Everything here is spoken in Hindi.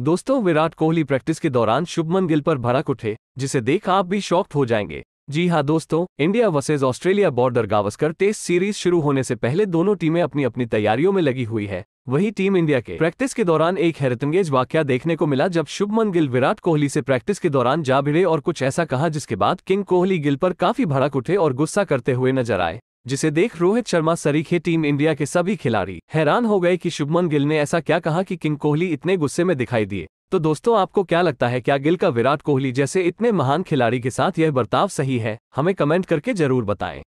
दोस्तों विराट कोहली प्रैक्टिस के दौरान शुभमन गिल पर भड़क उठे जिसे देख आप भी शॉक्ड हो जाएंगे जी हाँ दोस्तों India versus Australia Border Gavaskar test series शुरू होने से पहले दोनों टीमें अपनी अपनी तैयारियों में लगी हुई है वही टीम इंडिया के प्रैक्टिस के दौरान एक हैरतंगेज वाक्य देखने को मिला जब शुभमन गिल विराट कोहली से प्रैक्टिस के दौरान जा भिड़े और कुछ ऐसा कहा जिसके बाद किंग कोहली गिल पर काफी भड़क उठे और गुस्सा करते हुए नजर आए जिसे देख रोहित शर्मा सरीखे टीम इंडिया के सभी खिलाड़ी हैरान हो गए कि शुभमन गिल ने ऐसा क्या कहा कि किंग कोहली इतने गुस्से में दिखाई दिए तो दोस्तों आपको क्या लगता है क्या गिल का विराट कोहली जैसे इतने महान खिलाड़ी के साथ यह बर्ताव सही है हमें कमेंट करके जरूर बताएं